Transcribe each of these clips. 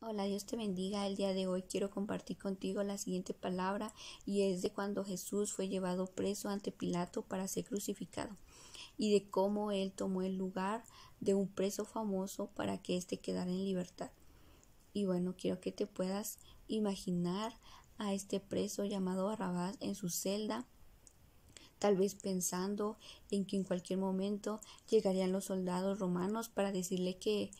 Hola, Dios te bendiga. El día de hoy quiero compartir contigo la siguiente palabra y es de cuando Jesús fue llevado preso ante Pilato para ser crucificado y de cómo él tomó el lugar de un preso famoso para que éste quedara en libertad. Y bueno, quiero que te puedas imaginar a este preso llamado Barrabás en su celda, tal vez pensando en que en cualquier momento llegarían los soldados romanos para decirle que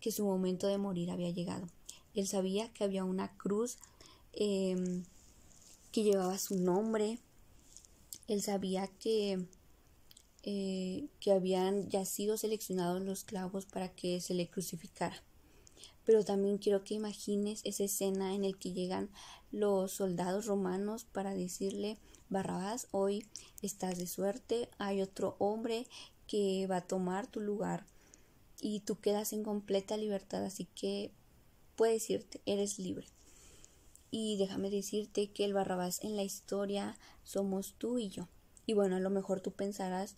que su momento de morir había llegado. Él sabía que había una cruz em, que llevaba su nombre. Él sabía que, eh, que habían ya sido seleccionados los clavos para que se le crucificara. Pero también quiero que imagines esa escena en la que llegan los soldados romanos para decirle, Barrabás, hoy estás de suerte, hay otro hombre que va a tomar tu lugar y tú quedas en completa libertad, así que puedes decirte eres libre. Y déjame decirte que el barrabás en la historia somos tú y yo. Y bueno, a lo mejor tú pensarás,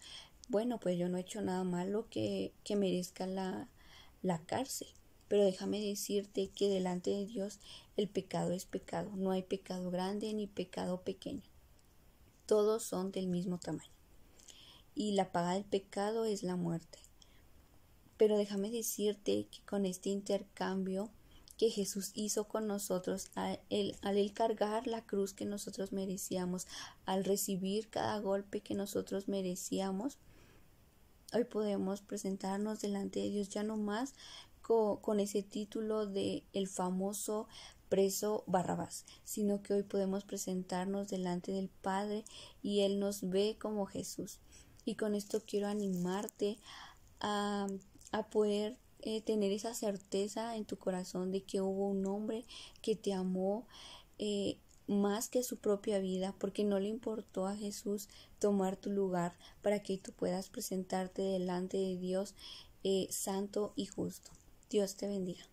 bueno, pues yo no he hecho nada malo que, merezca la, la cárcel. Pero déjame decirte que delante de Dios el pecado es pecado. No hay pecado grande ni pecado pequeño. Todos son del mismo tamaño. Y la paga del pecado es la muerte. Pero déjame decirte que con este intercambio que Jesús hizo con nosotros al él cargar la cruz que nosotros merecíamos, al recibir cada golpe que nosotros merecíamos, hoy podemos presentarnos delante de Dios ya no más con, con ese título de el famoso preso Barrabás, sino que hoy podemos presentarnos delante del Padre y Él nos ve como Jesús. Y con esto quiero animarte a a poder eh, tener esa certeza en tu corazón de que hubo un hombre que te amó eh, más que su propia vida, porque no le importó a Jesús tomar tu lugar para que tú puedas presentarte delante de Dios eh, santo y justo. Dios te bendiga.